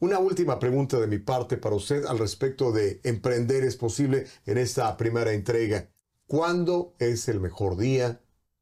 Una última pregunta de mi parte para usted al respecto de emprender es posible en esta primera entrega. ¿Cuándo es el mejor día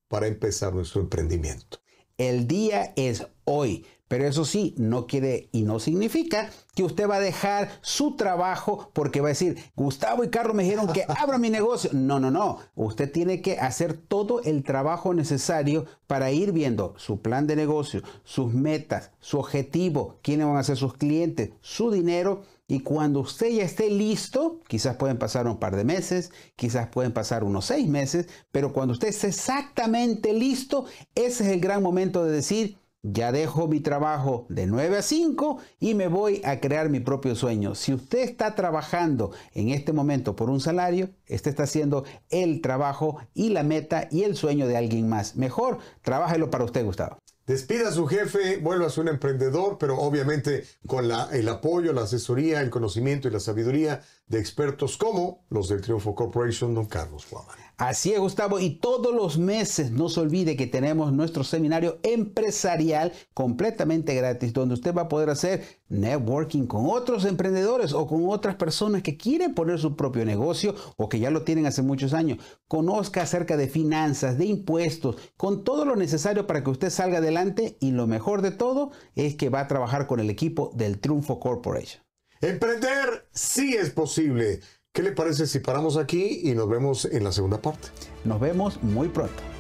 para empezar nuestro emprendimiento? El día es hoy. Pero eso sí, no quiere y no significa que usted va a dejar su trabajo porque va a decir, Gustavo y Carlos me dijeron que abra mi negocio. No, no, no. Usted tiene que hacer todo el trabajo necesario para ir viendo su plan de negocio, sus metas, su objetivo, quiénes van a ser sus clientes, su dinero. Y cuando usted ya esté listo, quizás pueden pasar un par de meses, quizás pueden pasar unos seis meses, pero cuando usted esté exactamente listo, ese es el gran momento de decir, ya dejo mi trabajo de 9 a 5 y me voy a crear mi propio sueño. Si usted está trabajando en este momento por un salario, usted está haciendo el trabajo y la meta y el sueño de alguien más. Mejor, trabájelo para usted, Gustavo. Despida a su jefe, vuelva a ser un emprendedor, pero obviamente con el apoyo, la asesoría, el conocimiento y la sabiduría de expertos como los del Triunfo Corporation, don Carlos Guamán. Así es, Gustavo. Y todos los meses no se olvide que tenemos nuestro seminario empresarial completamente gratis, donde usted va a poder hacer networking con otros emprendedores o con otras personas que quieren poner su propio negocio o que ya lo tienen hace muchos años. Conozca acerca de finanzas, de impuestos, con todo lo necesario para que usted salga del y lo mejor de todo es que va a trabajar con el equipo del Triunfo Corporation. Emprender sí es posible. ¿Qué le parece si paramos aquí y nos vemos en la segunda parte? Nos vemos muy pronto.